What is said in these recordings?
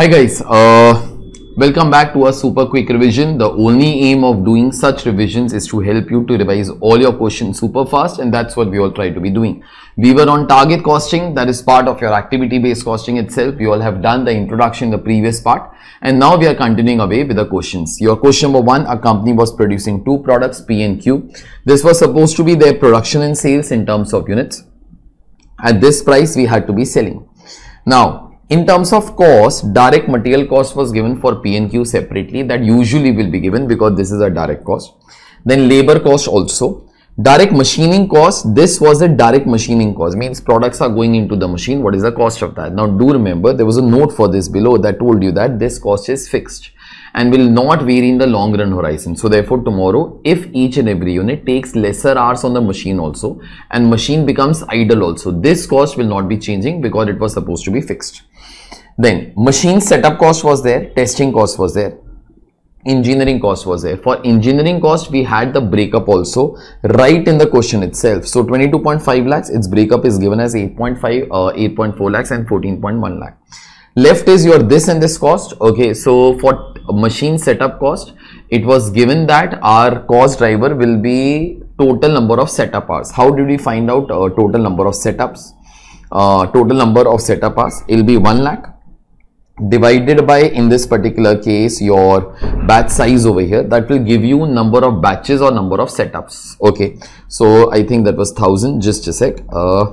Hi guys, uh, welcome back to a super quick revision. The only aim of doing such revisions is to help you to revise all your questions super fast and that's what we all try to be doing. We were on target costing that is part of your activity based costing itself. You all have done the introduction the previous part and now we are continuing away with the questions. Your question number one, a company was producing two products P and Q. This was supposed to be their production and sales in terms of units. At this price we had to be selling. Now in terms of cost, direct material cost was given for P and Q separately that usually will be given because this is a direct cost. Then labor cost also. Direct machining cost, this was a direct machining cost, means products are going into the machine, what is the cost of that? Now do remember there was a note for this below that told you that this cost is fixed and will not vary in the long run horizon. So therefore tomorrow if each and every unit takes lesser hours on the machine also and machine becomes idle also, this cost will not be changing because it was supposed to be fixed. Then machine setup cost was there, testing cost was there, engineering cost was there. For engineering cost, we had the breakup also right in the question itself. So 22.5 lakhs, its breakup is given as 8.5, uh, 8.4 lakhs and 14.1 lakh. Left is your this and this cost. Okay, so for machine setup cost, it was given that our cost driver will be total number of setup hours. How did we find out uh, total number of setups? Uh, total number of setup hours, it will be 1 lakh divided by in this particular case your batch size over here that will give you number of batches or number of setups okay so i think that was 1000 just a sec uh,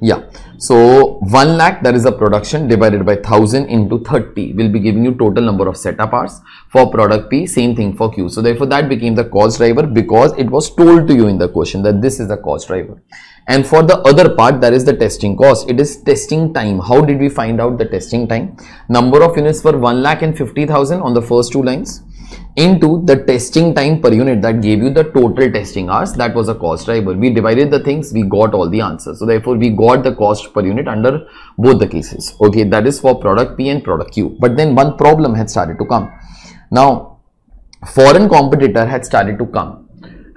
yeah so 1 lakh that is a production divided by 1000 into 30 will be giving you total number of setup hours for product p same thing for q so therefore that became the cost driver because it was told to you in the question that this is the cost driver and for the other part that is the testing cost it is testing time how did we find out the testing time number of units for 1 lakh and 50,000 on the first two lines into the testing time per unit that gave you the total testing hours that was a cost driver we divided the things we got all the answers so therefore we got the cost per unit under both the cases okay that is for product p and product q but then one problem had started to come now foreign competitor had started to come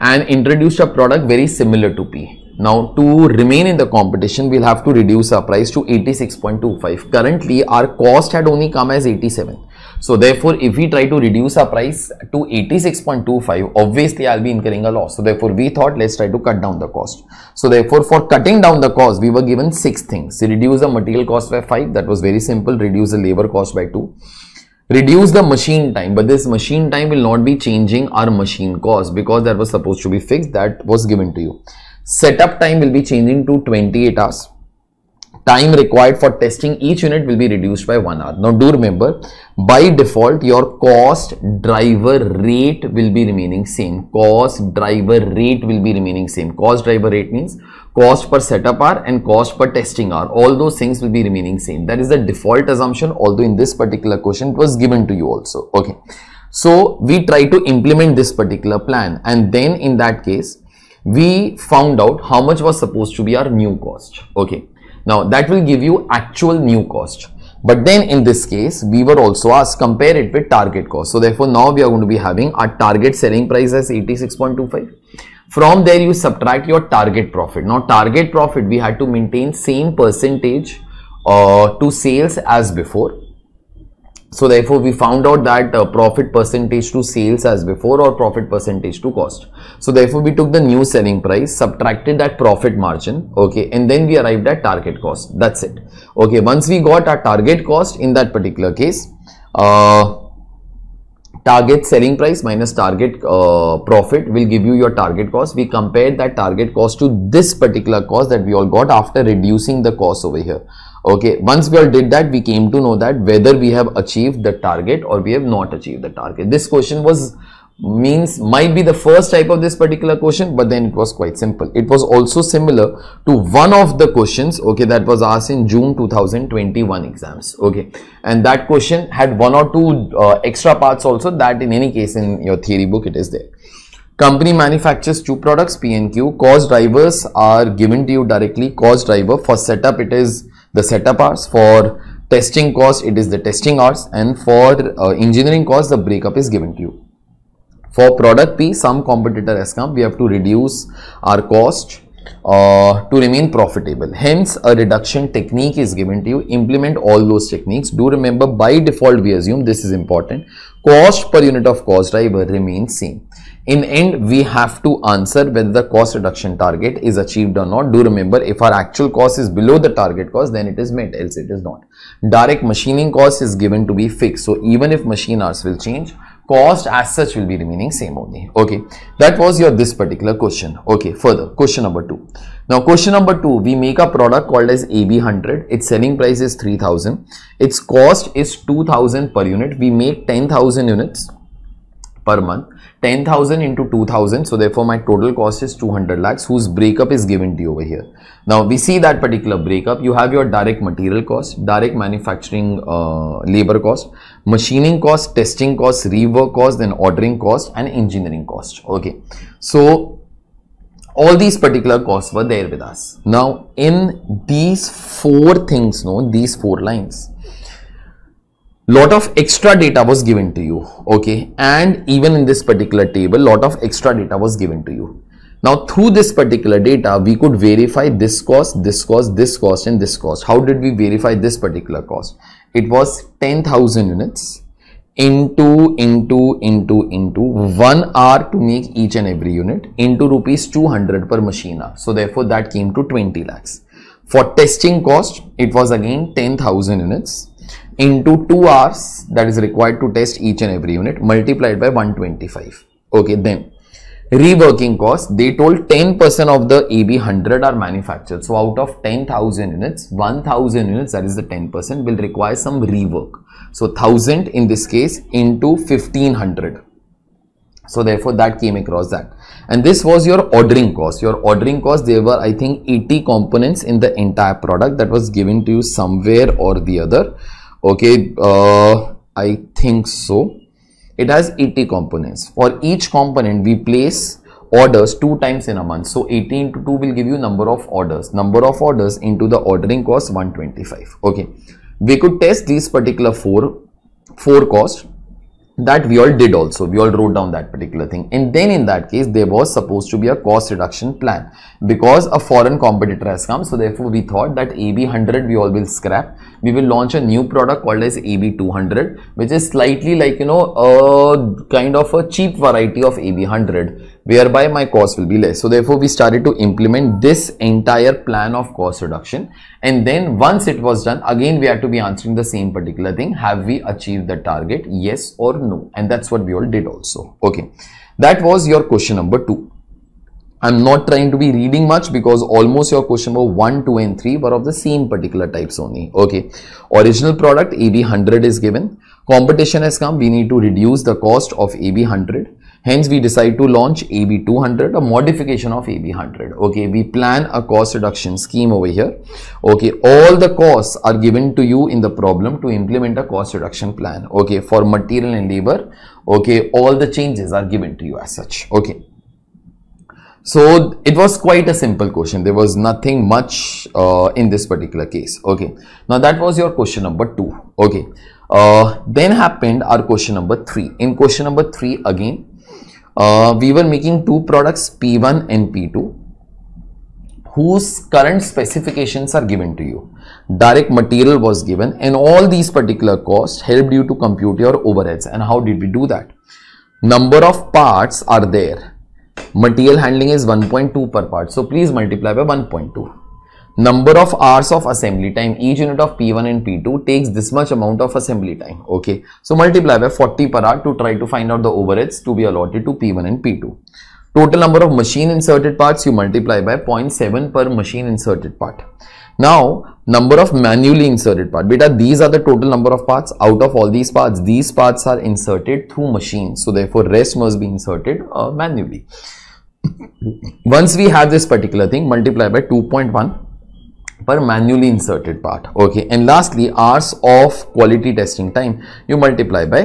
and introduced a product very similar to p now to remain in the competition, we'll have to reduce our price to 86.25. Currently, our cost had only come as 87. So therefore, if we try to reduce our price to 86.25, obviously I'll be incurring a loss. So therefore, we thought let's try to cut down the cost. So therefore, for cutting down the cost, we were given six things. So, reduce the material cost by five. That was very simple. Reduce the labor cost by two reduce the machine time but this machine time will not be changing our machine cost because that was supposed to be fixed that was given to you setup time will be changing to 28 hours time required for testing each unit will be reduced by one hour now do remember by default your cost driver rate will be remaining same cost driver rate will be remaining same cost driver rate means cost per setup hour and cost per testing hour all those things will be remaining same that is the default assumption although in this particular question it was given to you also okay so we try to implement this particular plan and then in that case we found out how much was supposed to be our new cost okay now that will give you actual new cost but then in this case we were also asked compare it with target cost so therefore now we are going to be having our target selling price as 86.25 from there you subtract your target profit now target profit we had to maintain same percentage uh, to sales as before so therefore, we found out that uh, profit percentage to sales as before or profit percentage to cost. So therefore, we took the new selling price, subtracted that profit margin, okay, and then we arrived at target cost. That's it. Okay, once we got our target cost in that particular case, uh, target selling price minus target uh, profit will give you your target cost. We compared that target cost to this particular cost that we all got after reducing the cost over here okay once we all did that we came to know that whether we have achieved the target or we have not achieved the target this question was means might be the first type of this particular question but then it was quite simple it was also similar to one of the questions okay that was asked in june 2021 exams okay and that question had one or two uh, extra parts also that in any case in your theory book it is there company manufactures two products p and q cost drivers are given to you directly cost driver for setup it is the setup hours for testing course it is the testing hours and for uh, engineering course the breakup is given to you for product p some competitor has come we have to reduce our cost uh, to remain profitable. Hence, a reduction technique is given to you. Implement all those techniques. Do remember by default, we assume this is important. Cost per unit of cost driver remains same in end we have to answer whether the cost reduction target is achieved or not do remember if our actual cost is below the target cost then it is met else it is not direct machining cost is given to be fixed so even if machine hours will change cost as such will be remaining same only okay that was your this particular question okay further question number two now question number two we make a product called as ab100 its selling price is 3000 its cost is 2000 per unit we make 10000 units per month 10,000 into 2,000. So therefore my total cost is 200 lakhs whose breakup is given to you over here. Now we see that particular breakup. You have your direct material cost, direct manufacturing uh, labor cost, machining cost, testing cost, rework cost, then ordering cost and engineering cost. Okay. So all these particular costs were there with us. Now in these four things, no, these four lines, lot of extra data was given to you okay and even in this particular table lot of extra data was given to you now through this particular data we could verify this cost this cost this cost and this cost how did we verify this particular cost it was 10000 units into into into into one hour to make each and every unit into rupees 200 per machine hour so therefore that came to 20 lakhs for testing cost it was again 10000 units into 2 hours that is required to test each and every unit multiplied by 125. Okay, then reworking cost they told 10% of the AB 100 are manufactured. So out of 10,000 units, 1000 units that is the 10% will require some rework. So 1000 in this case into 1500. So therefore that came across that and this was your ordering cost. Your ordering cost there were I think 80 components in the entire product that was given to you somewhere or the other okay uh, i think so it has 80 components for each component we place orders two times in a month so 18 to 2 will give you number of orders number of orders into the ordering cost 125 okay we could test these particular four four costs that we all did also we all wrote down that particular thing and then in that case there was supposed to be a cost reduction plan because a foreign competitor has come so therefore we thought that ab100 we all will scrap we will launch a new product called as ab200 which is slightly like you know a kind of a cheap variety of ab100 whereby my cost will be less. So therefore, we started to implement this entire plan of cost reduction. And then once it was done, again, we had to be answering the same particular thing. Have we achieved the target? Yes or no? And that's what we all did also. Okay. That was your question number two. I'm not trying to be reading much because almost your question number 1, 2 and 3 were of the same particular types only. Okay. Original product AB 100 is given. Competition has come. We need to reduce the cost of AB 100 Hence, we decide to launch AB 200, a modification of AB 100. Okay, we plan a cost reduction scheme over here. Okay, all the costs are given to you in the problem to implement a cost reduction plan. Okay, for material and labor. Okay, all the changes are given to you as such. Okay. So it was quite a simple question. There was nothing much uh, in this particular case. Okay. Now that was your question number two. Okay. Uh, then happened our question number three. In question number three again, uh, we were making two products P1 and P2 whose current specifications are given to you. Direct material was given and all these particular costs helped you to compute your overheads. And how did we do that? Number of parts are there. Material handling is 1.2 per part. So please multiply by 1.2 number of hours of assembly time each unit of p1 and p2 takes this much amount of assembly time okay so multiply by 40 per hour to try to find out the overheads to be allotted to p1 and p2 total number of machine inserted parts you multiply by 0.7 per machine inserted part now number of manually inserted part beta these are the total number of parts out of all these parts these parts are inserted through machines so therefore rest must be inserted uh, manually once we have this particular thing multiply by 2.1 per manually inserted part okay and lastly hours of quality testing time you multiply by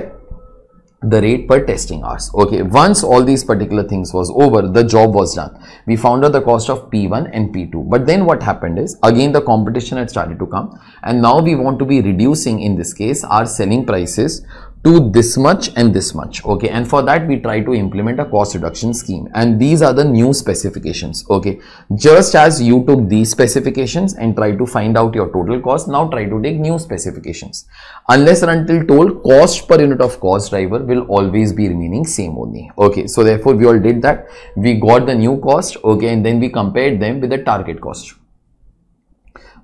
the rate per testing hours okay once all these particular things was over the job was done we found out the cost of p1 and p2 but then what happened is again the competition had started to come and now we want to be reducing in this case our selling prices to this much and this much okay and for that we try to implement a cost reduction scheme and these are the new specifications okay just as you took these specifications and try to find out your total cost now try to take new specifications unless and until told cost per unit of cost driver will always be remaining same only okay so therefore we all did that we got the new cost okay and then we compared them with the target cost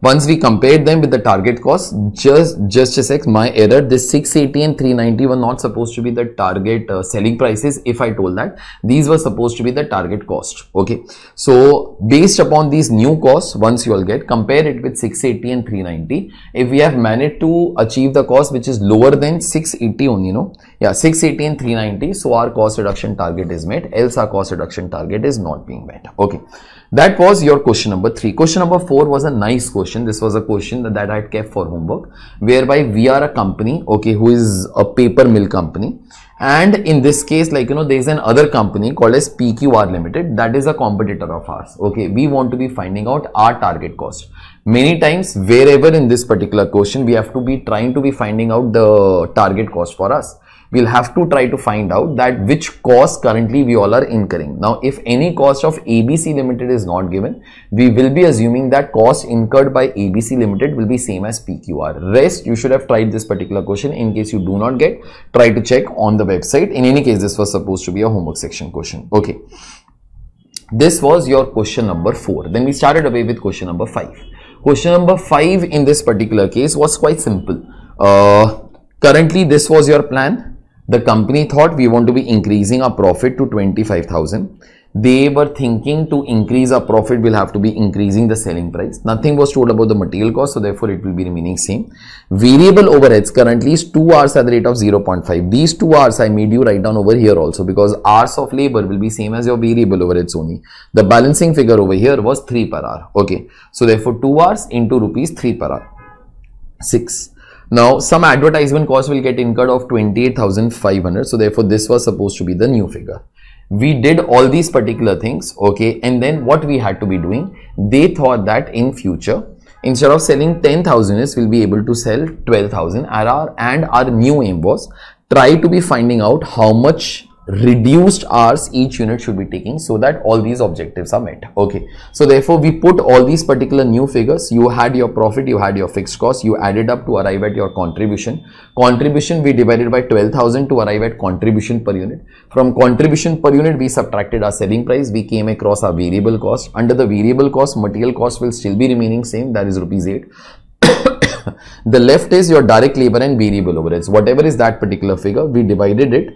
once we compared them with the target cost, just just x my error. This 680 and 390 were not supposed to be the target uh, selling prices. If I told that these were supposed to be the target cost. Okay. So based upon these new costs, once you will get compare it with 680 and 390. If we have managed to achieve the cost which is lower than 680 only, you know, yeah, 680 and 390. So our cost reduction target is met. Else our cost reduction target is not being met. Okay. That was your question number 3. Question number 4 was a nice question. This was a question that, that I had kept for homework whereby we are a company, okay, who is a paper mill company and in this case like you know there is an other company called as PQR Limited that is a competitor of ours, okay. We want to be finding out our target cost. Many times wherever in this particular question we have to be trying to be finding out the target cost for us we'll have to try to find out that which cost currently we all are incurring. Now, if any cost of ABC Limited is not given, we will be assuming that cost incurred by ABC Limited will be same as PQR. Rest, you should have tried this particular question. In case you do not get, try to check on the website. In any case, this was supposed to be a homework section question. Okay. This was your question number 4. Then we started away with question number 5. Question number 5 in this particular case was quite simple. Uh, currently, this was your plan the company thought we want to be increasing our profit to 25,000. They were thinking to increase our profit, we'll have to be increasing the selling price. Nothing was told about the material cost, so therefore it will be remaining same. Variable overheads currently is 2 hours at the rate of 0.5. These 2 hours I made you write down over here also because hours of labor will be same as your variable overheads only. The balancing figure over here was 3 per hour. Okay, so therefore 2 hours into rupees 3 per hour. 6 now some advertisement cost will get incurred of 28,500. So therefore this was supposed to be the new figure. We did all these particular things. Okay. And then what we had to be doing, they thought that in future, instead of selling 10,000 is we'll be able to sell 12,000 and and our new aim was try to be finding out how much reduced hours each unit should be taking so that all these objectives are met okay so therefore we put all these particular new figures you had your profit you had your fixed cost you added up to arrive at your contribution contribution we divided by 12000 to arrive at contribution per unit from contribution per unit we subtracted our selling price we came across our variable cost under the variable cost material cost will still be remaining same that is rupees 8 the left is your direct labor and variable overheads whatever is that particular figure we divided it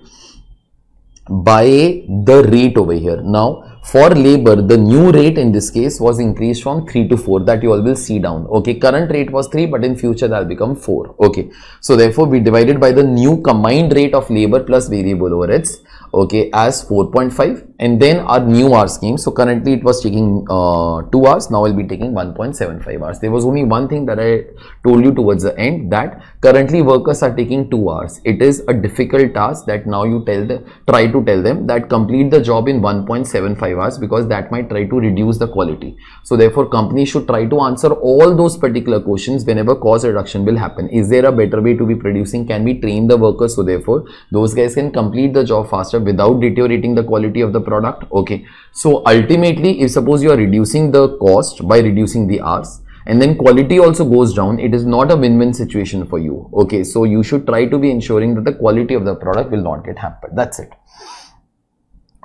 by the rate over here. Now, for labor, the new rate in this case was increased from 3 to 4 that you all will see down. Okay, current rate was 3 but in future that will become 4. Okay, so therefore we divided by the new combined rate of labor plus variable overheads okay as 4.5 and then our new hour scheme so currently it was taking uh, 2 hours now i'll be taking 1.75 hours there was only one thing that i told you towards the end that currently workers are taking 2 hours it is a difficult task that now you tell the try to tell them that complete the job in 1.75 hours because that might try to reduce the quality so therefore company should try to answer all those particular questions whenever cost reduction will happen is there a better way to be producing can we train the workers so therefore those guys can complete the job faster without deteriorating the quality of the product okay so ultimately if suppose you are reducing the cost by reducing the hours and then quality also goes down it is not a win-win situation for you okay so you should try to be ensuring that the quality of the product will not get hampered that's it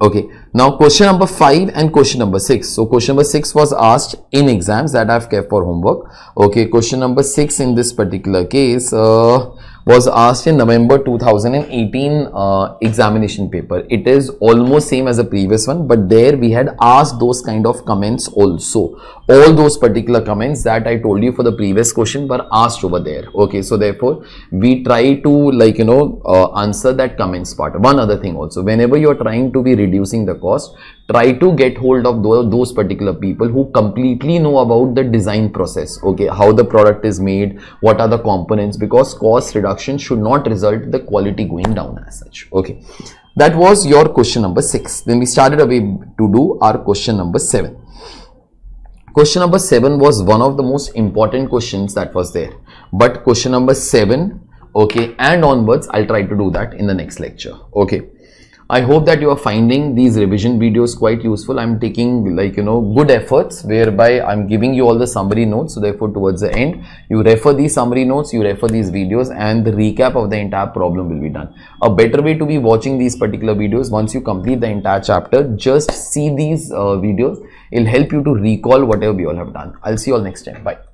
okay now question number five and question number six so question number six was asked in exams that i've kept for homework okay question number six in this particular case uh, was asked in November 2018 uh, examination paper. It is almost same as the previous one, but there we had asked those kind of comments also. All those particular comments that I told you for the previous question were asked over there. Okay, so therefore we try to like, you know, uh, answer that comments part. One other thing also, whenever you're trying to be reducing the cost, try to get hold of those particular people who completely know about the design process okay how the product is made what are the components because cost reduction should not result the quality going down as such okay that was your question number six then we started away to do our question number seven question number seven was one of the most important questions that was there but question number seven okay and onwards i'll try to do that in the next lecture okay I hope that you are finding these revision videos quite useful. I'm taking like, you know, good efforts whereby I'm giving you all the summary notes. So therefore, towards the end, you refer these summary notes, you refer these videos and the recap of the entire problem will be done. A better way to be watching these particular videos, once you complete the entire chapter, just see these uh, videos. It'll help you to recall whatever we all have done. I'll see you all next time. Bye.